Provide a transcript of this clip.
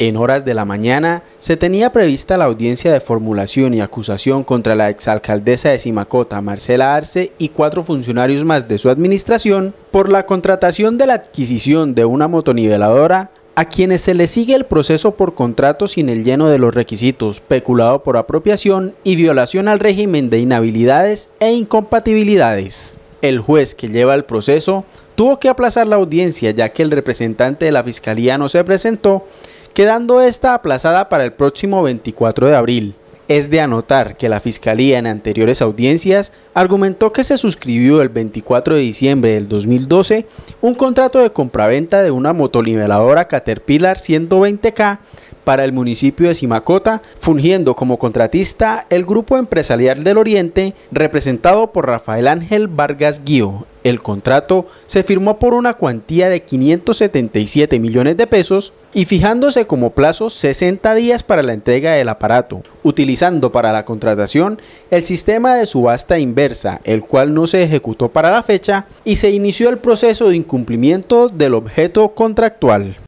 En horas de la mañana se tenía prevista la audiencia de formulación y acusación contra la exalcaldesa de Simacota, Marcela Arce, y cuatro funcionarios más de su administración por la contratación de la adquisición de una motoniveladora a quienes se le sigue el proceso por contrato sin el lleno de los requisitos, peculado por apropiación y violación al régimen de inhabilidades e incompatibilidades. El juez que lleva el proceso tuvo que aplazar la audiencia ya que el representante de la fiscalía no se presentó quedando esta aplazada para el próximo 24 de abril. Es de anotar que la Fiscalía en anteriores audiencias argumentó que se suscribió el 24 de diciembre del 2012 un contrato de compraventa de una motoniveladora Caterpillar 120K para el municipio de Simacota, fungiendo como contratista el Grupo Empresarial del Oriente, representado por Rafael Ángel Vargas Guío. El contrato se firmó por una cuantía de 577 millones de pesos y fijándose como plazo 60 días para la entrega del aparato, utilizando para la contratación el sistema de subasta inversa, el cual no se ejecutó para la fecha y se inició el proceso de incumplimiento del objeto contractual.